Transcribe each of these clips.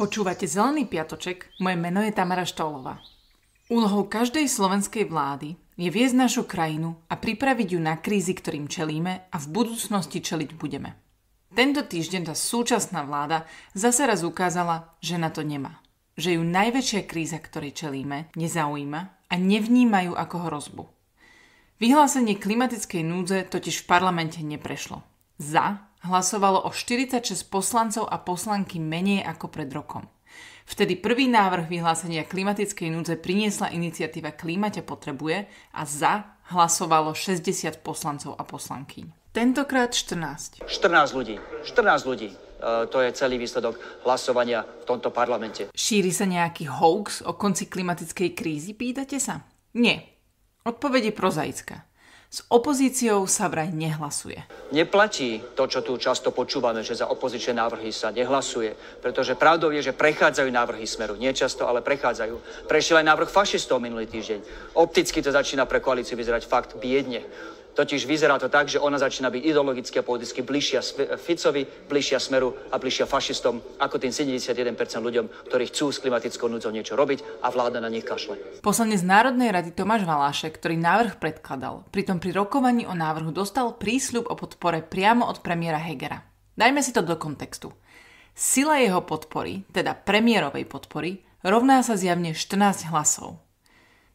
Počúvate Zelený piatoček, moje meno je Tamara štolová. Úlohou každej slovenskej vlády je viesť našu krajinu a pripraviť ju na krízy, ktorým čelíme a v budúcnosti čeliť budeme. Tento týždeň tá súčasná vláda zase raz ukázala, že na to nemá. Že ju najväčšia kríza, ktorej čelíme, nezaujíma a nevnímajú ako hrozbu. Vyhlásenie klimatickej núdze totiž v parlamente neprešlo. Za hlasovalo o 46 poslancov a poslanky menej ako pred rokom. Vtedy prvý návrh vyhlásenia klimatickej núdze priniesla iniciatíva Klimaťa potrebuje a za hlasovalo 60 poslancov a poslankyň. Tentokrát 14. 14 ľudí. 14 ľudí. E, to je celý výsledok hlasovania v tomto parlamente. Šíri sa nejaký hoax o konci klimatickej krízy, pýtate sa? Nie. Odpoveď prozaická. S opozíciou sa vraj nehlasuje. Neplatí to, čo tu často počúvame, že za opozičné návrhy sa nehlasuje, pretože pravdou je, že prechádzajú návrhy smeru. Nie ale prechádzajú. Prešiel aj návrh fašistov minulý týždeň. Opticky to začína pre koalíciu vyzerať fakt biedne. Totiž vyzerá to tak, že ona začína byť ideologicky a politicky bližšia Ficovi, bližšia Smeru a bližšia fašistom ako tým 71% ľuďom, ktorí chcú s klimatickou núdzou niečo robiť a vláda na nich kašle. Poslanec Národnej rady Tomáš Valášek, ktorý návrh predkladal, pritom pri rokovaní o návrhu dostal prísľub o podpore priamo od premiéra Hegera. Dajme si to do kontextu. Sila jeho podpory, teda premiérovej podpory, rovná sa zjavne 14 hlasov.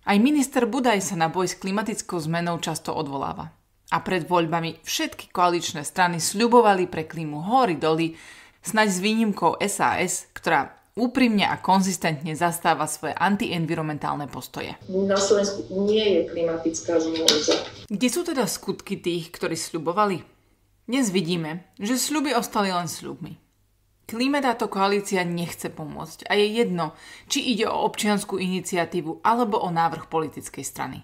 Aj minister Budaj sa na boj s klimatickou zmenou často odvoláva. A pred voľbami všetky koaličné strany sľubovali pre klímu hory doly, snaď s výnimkou SAS, ktorá úprimne a konzistentne zastáva svoje antienvironmentálne postoje. Na Slovensku nie je klimatická zmluva. Kde sú teda skutky tých, ktorí sľubovali? Dnes vidíme, že sľuby ostali len sľubmi. Klíme táto koalícia nechce pomôcť a je jedno, či ide o občianskú iniciatívu alebo o návrh politickej strany.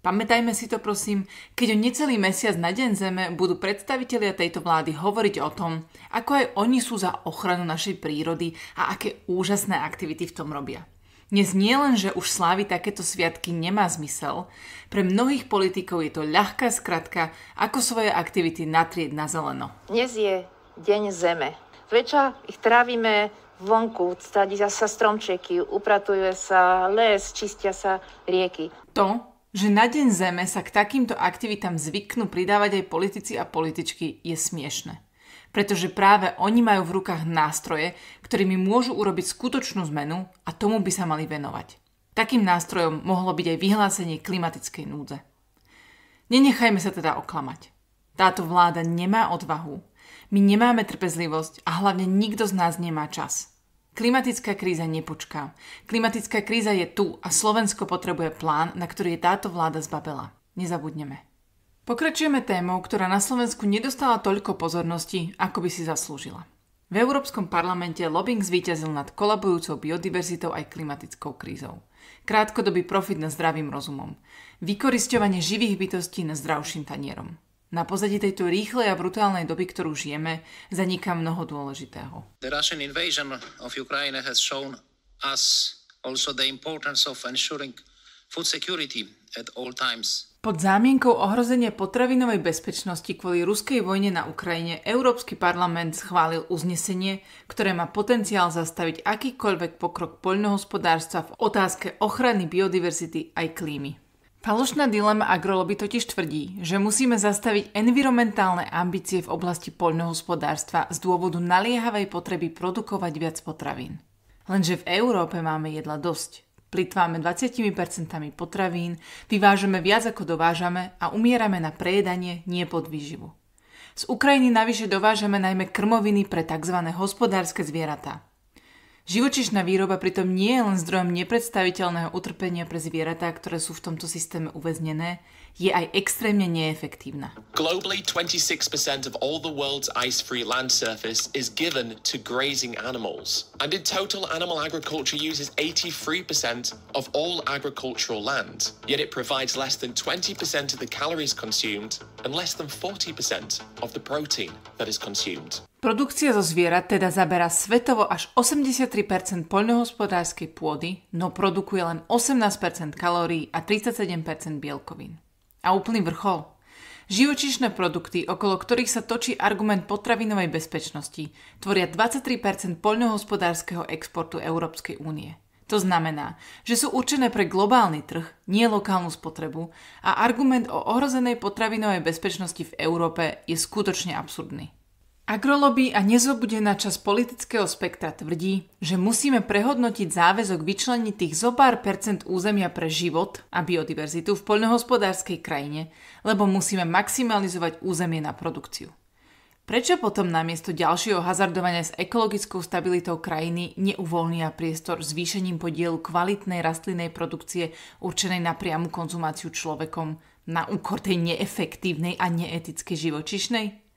Pamätajme si to prosím, keď o necelý mesiac na Deň Zeme budú predstavitelia tejto vlády hovoriť o tom, ako aj oni sú za ochranu našej prírody a aké úžasné aktivity v tom robia. Dnes nie len, že už slávy takéto sviatky nemá zmysel, pre mnohých politikov je to ľahká skratka, ako svoje aktivity natrieť na zeleno. Dnes je Deň Zeme. Prečo ich trávime vonku, stadi sa stromčeky, upratuje sa les, čistia sa rieky. To, že na Deň Zeme sa k takýmto aktivitám zvyknú pridávať aj politici a političky, je smiešne. Pretože práve oni majú v rukách nástroje, ktorými môžu urobiť skutočnú zmenu a tomu by sa mali venovať. Takým nástrojom mohlo byť aj vyhlásenie klimatickej núdze. Nenechajme sa teda oklamať. Táto vláda nemá odvahu my nemáme trpezlivosť a hlavne nikto z nás nemá čas. Klimatická kríza nepočká. Klimatická kríza je tu a Slovensko potrebuje plán, na ktorý je táto vláda zbabela. Nezabudneme. Pokračujeme témou, ktorá na Slovensku nedostala toľko pozornosti, ako by si zaslúžila. V Európskom parlamente lobbying zvíťazil nad kolabujúcou biodiverzitou aj klimatickou krízou. Krátkodobý profit na zdravým rozumom. Vykoristovanie živých bytostí na zdravším tanierom. Na pozadí tejto rýchlej a brutálnej doby, ktorú žijeme, zaniká mnoho dôležitého. The Russian invasion of Ukraine has shown us also the importance of ensuring food security at all times. Pod zámienkou ohrozenia potravinovej bezpečnosti kvôli ruskej vojne na Ukrajine Európsky parlament schválil uznesenie, ktoré má potenciál zastaviť akýkoľvek pokrok poľnohospodárstva v otázke ochrany biodiverzity aj klímy. Falošná dilema agroloby totiž tvrdí, že musíme zastaviť environmentálne ambície v oblasti poľnohospodárstva z dôvodu naliehavej potreby produkovať viac potravín. Lenže v Európe máme jedla dosť. Plitváme 20% potravín, vyvážame viac ako dovážame a umierame na prejedanie, nie výživu. Z Ukrajiny navyše dovážame najmä krmoviny pre tzv. hospodárske zvieratá. Živočišná výroba pritom nie je len zdrojom nepredstaviteľného utrpenia pre zvieratá, ktoré sú v tomto systéme uväznené, je aj extrémne neefektívna. Globally, 26% of all the world's ice-free land surface is given to grazing animals. And in total, animal agriculture uses 83% of all agricultural land. Yet it provides less than 20% of the calories consumed and less than 40% of the protein that is consumed. Produkcia zo zvierat teda zabera svetovo až 83% poľnohospodárskej pôdy, no produkuje len 18% kalórií a 37% bielkovín. A úplný vrchol. Živočišné produkty, okolo ktorých sa točí argument potravinovej bezpečnosti, tvoria 23% poľnohospodárskeho exportu Európskej únie. To znamená, že sú určené pre globálny trh, nie lokálnu spotrebu a argument o ohrozenej potravinovej bezpečnosti v Európe je skutočne absurdný. Agrolobby a nezobudená časť politického spektra tvrdí, že musíme prehodnotiť záväzok vyčleniť tých zo pár percent územia pre život a biodiverzitu v poľnohospodárskej krajine, lebo musíme maximalizovať územie na produkciu. Prečo potom namiesto ďalšieho hazardovania s ekologickou stabilitou krajiny neuvoľnia priestor zvýšením podielu kvalitnej rastlinnej produkcie určenej na priamu konzumáciu človekom na úkor tej neefektívnej a neetickej živočišnej?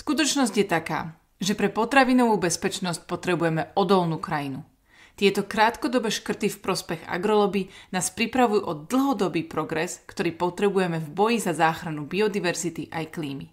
Skutočnosť je taká, že pre potravinovú bezpečnosť potrebujeme odolnú krajinu. Tieto krátkodobé škrty v prospech agroloby nás pripravujú o dlhodobý progres, ktorý potrebujeme v boji za záchranu biodiverzity aj klímy.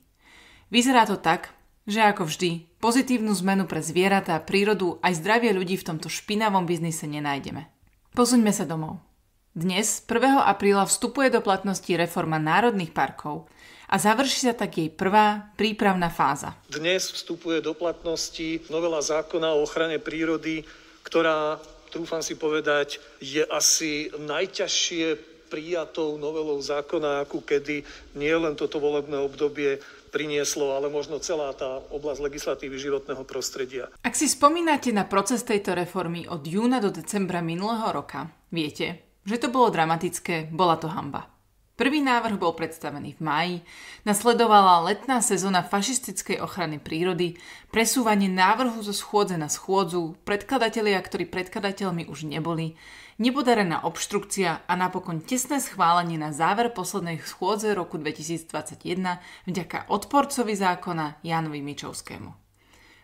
Vyzerá to tak, že ako vždy, pozitívnu zmenu pre zvieratá, prírodu aj zdravie ľudí v tomto špinavom biznise nenájdeme. Posuňme sa domov. Dnes, 1. apríla, vstupuje do platnosti reforma národných parkov, a završí sa tak jej prvá prípravná fáza. Dnes vstupuje do platnosti novela zákona o ochrane prírody, ktorá, trúfam si povedať, je asi najťažšie prijatou novelou zákona, akú kedy nie len toto volebné obdobie prinieslo, ale možno celá tá oblasť legislatívy životného prostredia. Ak si spomínate na proces tejto reformy od júna do decembra minulého roka, viete, že to bolo dramatické, bola to hamba. Prvý návrh bol predstavený v maji, nasledovala letná sezóna fašistickej ochrany prírody, presúvanie návrhu zo schôdze na schôdzu, predkladatelia, ktorí predkladateľmi už neboli, nepodarená obštrukcia a napokon tesné schválenie na záver poslednej schôdze roku 2021 vďaka odporcovi zákona Janovi Mičovskému.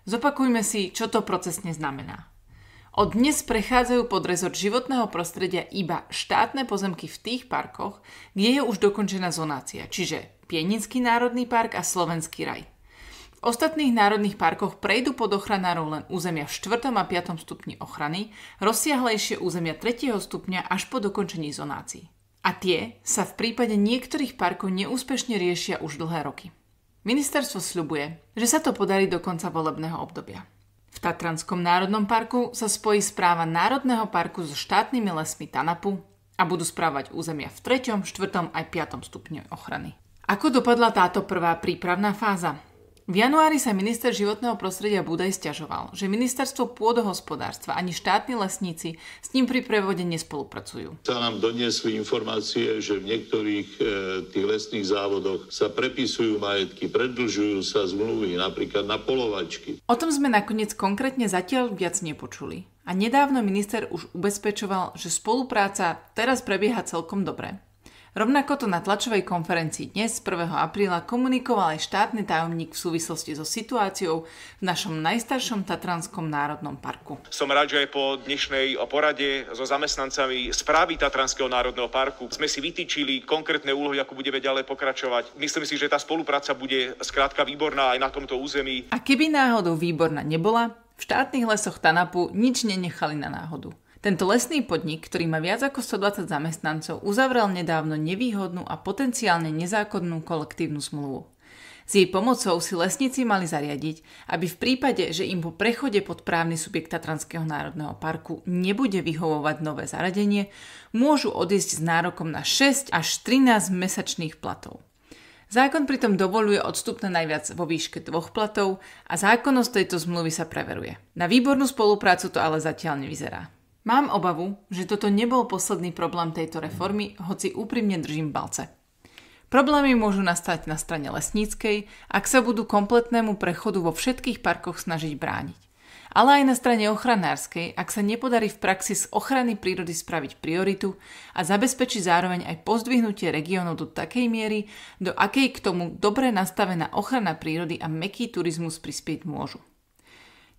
Zopakujme si, čo to procesne znamená. Od dnes prechádzajú pod rezort životného prostredia iba štátne pozemky v tých parkoch, kde je už dokončená zonácia, čiže Pieninský národný park a Slovenský raj. V ostatných národných parkoch prejdú pod ochranárov len územia v 4. a 5. stupni ochrany, rozsiahlejšie územia 3. stupňa až po dokončení zonácií. A tie sa v prípade niektorých parkov neúspešne riešia už dlhé roky. Ministerstvo sľubuje, že sa to podarí do konca volebného obdobia. Tatranskom národnom parku sa spojí správa Národného parku so štátnymi lesmi Tanapu a budú správať územia v 3., 4. aj 5. stupňu ochrany. Ako dopadla táto prvá prípravná fáza? V januári sa minister životného prostredia Budaj stiažoval, že ministerstvo pôdohospodárstva ani štátni lesníci s ním pri prevode nespolupracujú. Sa nám doniesli informácie, že v niektorých e, tých lesných závodoch sa prepisujú majetky, predlžujú sa zmluvy napríklad na polovačky. O tom sme nakoniec konkrétne zatiaľ viac nepočuli. A nedávno minister už ubezpečoval, že spolupráca teraz prebieha celkom dobre. Rovnako to na tlačovej konferencii dnes 1. apríla komunikoval aj štátny tajomník v súvislosti so situáciou v našom najstaršom Tatranskom národnom parku. Som rád, že aj po dnešnej porade so zamestnancami správy Tatranského národného parku sme si vytýčili konkrétne úlohy, ako budeme ďalej pokračovať. Myslím si, že tá spolupráca bude skrátka výborná aj na tomto území. A keby náhodou výborná nebola, v štátnych lesoch Tanapu nič nenechali na náhodu. Tento lesný podnik, ktorý má viac ako 120 zamestnancov, uzavrel nedávno nevýhodnú a potenciálne nezákonnú kolektívnu zmluvu. S jej pomocou si lesníci mali zariadiť, aby v prípade, že im po prechode pod právny subjekt Tatranského národného parku nebude vyhovovať nové zaradenie, môžu odísť s nárokom na 6 až 13 mesačných platov. Zákon pritom dovoluje odstup na najviac vo výške dvoch platov a zákonnosť tejto zmluvy sa preveruje. Na výbornú spoluprácu to ale zatiaľ nevyzerá. Mám obavu, že toto nebol posledný problém tejto reformy, hoci úprimne držím palce. Problémy môžu nastať na strane lesníckej, ak sa budú kompletnému prechodu vo všetkých parkoch snažiť brániť. Ale aj na strane ochranárskej, ak sa nepodarí v praxi z ochrany prírody spraviť prioritu a zabezpečiť zároveň aj pozdvihnutie regiónov do takej miery, do akej k tomu dobre nastavená ochrana prírody a meký turizmus prispieť môžu.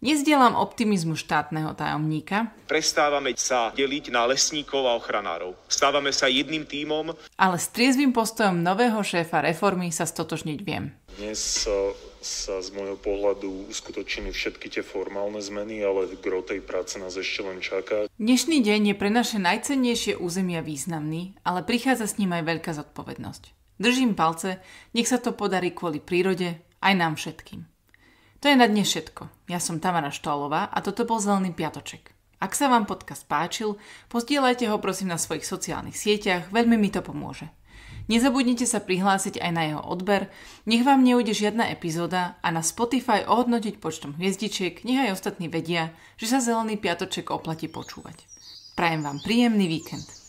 Nezdielam optimizmu štátneho tajomníka. Prestávame sa deliť na lesníkov a ochranárov. Stávame sa jedným tímom. Ale s triezvým postojom nového šéfa reformy sa stotožniť viem. Dnes sa z môjho pohľadu uskutočili všetky tie formálne zmeny, ale gro tej práce nás ešte len čaká. Dnešný deň je pre naše najcennejšie územia významný, ale prichádza s ním aj veľká zodpovednosť. Držím palce, nech sa to podarí kvôli prírode aj nám všetkým. To je na dne všetko. Ja som Tamara Štálová a toto bol Zelený piatoček. Ak sa vám podcast páčil, pozdieľajte ho prosím na svojich sociálnych sieťach, veľmi mi to pomôže. Nezabudnite sa prihlásiť aj na jeho odber, nech vám neude žiadna epizóda a na Spotify ohodnotiť počtom hviezdičiek, nech aj ostatní vedia, že sa Zelený piatoček oplatí počúvať. Prajem vám príjemný víkend.